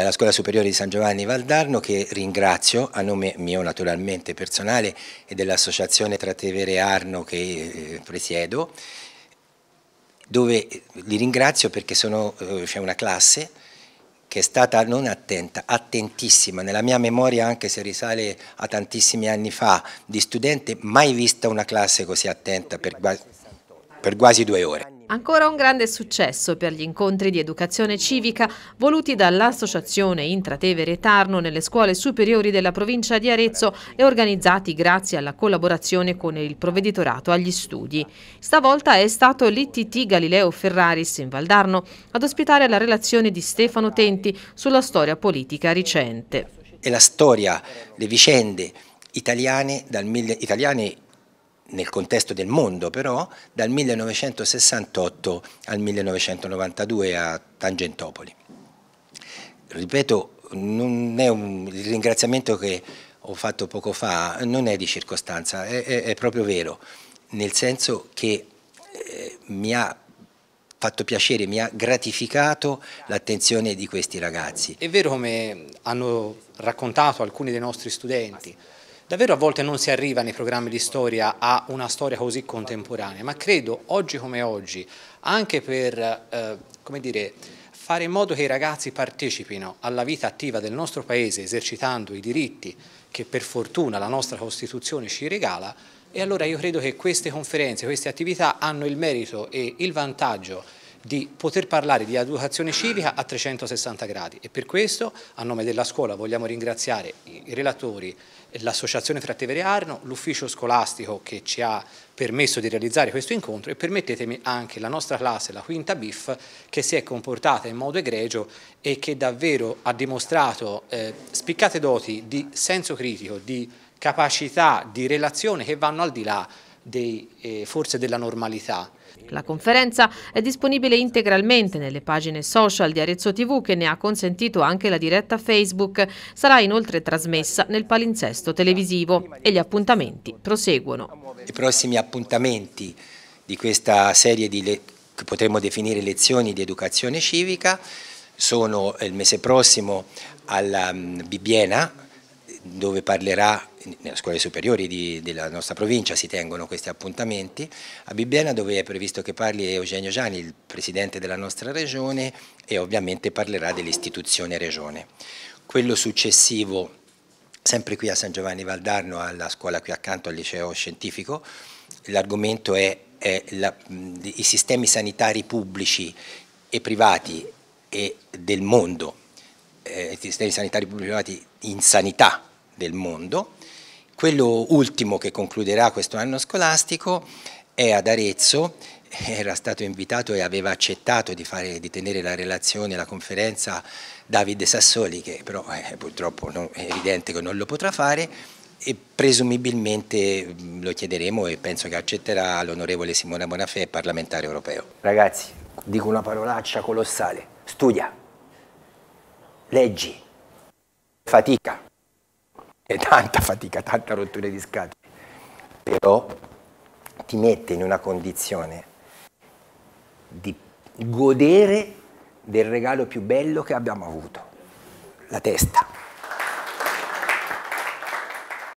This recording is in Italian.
alla eh, Scuola Superiore di San Giovanni Valdarno che ringrazio a nome mio naturalmente personale e dell'associazione Tratevere Arno che eh, presiedo, dove li ringrazio perché eh, c'è una classe che è stata non attenta, attentissima, nella mia memoria anche se risale a tantissimi anni fa, di studente mai vista una classe così attenta. Per per quasi due ore. Ancora un grande successo per gli incontri di educazione civica voluti dall'Associazione Intratevere Tarno nelle scuole superiori della provincia di Arezzo e organizzati grazie alla collaborazione con il provveditorato agli studi. Stavolta è stato l'ITT Galileo Ferraris in Valdarno ad ospitare la relazione di Stefano Tenti sulla storia politica recente. E la storia, le vicende italiane, dal, mille, italiane nel contesto del mondo però, dal 1968 al 1992 a Tangentopoli. Ripeto, un, il ringraziamento che ho fatto poco fa non è di circostanza, è, è, è proprio vero, nel senso che eh, mi ha fatto piacere, mi ha gratificato l'attenzione di questi ragazzi. È vero come hanno raccontato alcuni dei nostri studenti, Davvero a volte non si arriva nei programmi di storia a una storia così contemporanea, ma credo oggi come oggi, anche per eh, come dire, fare in modo che i ragazzi partecipino alla vita attiva del nostro Paese esercitando i diritti che per fortuna la nostra Costituzione ci regala, e allora io credo che queste conferenze, queste attività hanno il merito e il vantaggio di poter parlare di educazione civica a 360 gradi e per questo a nome della scuola vogliamo ringraziare i relatori, l'associazione Frattevere Arno, l'ufficio scolastico che ci ha permesso di realizzare questo incontro e permettetemi anche la nostra classe, la quinta BIF, che si è comportata in modo egregio e che davvero ha dimostrato eh, spiccate doti di senso critico, di capacità di relazione che vanno al di là dei, eh, forze della normalità. La conferenza è disponibile integralmente nelle pagine social di Arezzo TV che ne ha consentito anche la diretta Facebook. Sarà inoltre trasmessa nel palinsesto televisivo e gli appuntamenti proseguono. I prossimi appuntamenti di questa serie di che potremmo definire lezioni di educazione civica sono il mese prossimo alla mm, Bibiena dove parlerà nelle scuole superiori di, della nostra provincia si tengono questi appuntamenti, a Bibbiena dove è previsto che parli Eugenio Gianni, il presidente della nostra regione e ovviamente parlerà dell'istituzione regione. Quello successivo, sempre qui a San Giovanni Valdarno, alla scuola qui accanto al liceo scientifico, l'argomento è, è la, i sistemi sanitari pubblici e privati e del mondo, eh, i sistemi sanitari pubblici e privati in sanità del mondo. Quello ultimo che concluderà questo anno scolastico è ad Arezzo, era stato invitato e aveva accettato di, fare, di tenere la relazione, la conferenza Davide Sassoli, che però eh, purtroppo non, è evidente che non lo potrà fare, e presumibilmente mm, lo chiederemo e penso che accetterà l'onorevole Simona Bonafè, parlamentare europeo. Ragazzi, dico una parolaccia colossale, studia, leggi, fatica e tanta fatica, tanta rottura di scatole, però ti mette in una condizione di godere del regalo più bello che abbiamo avuto, la testa.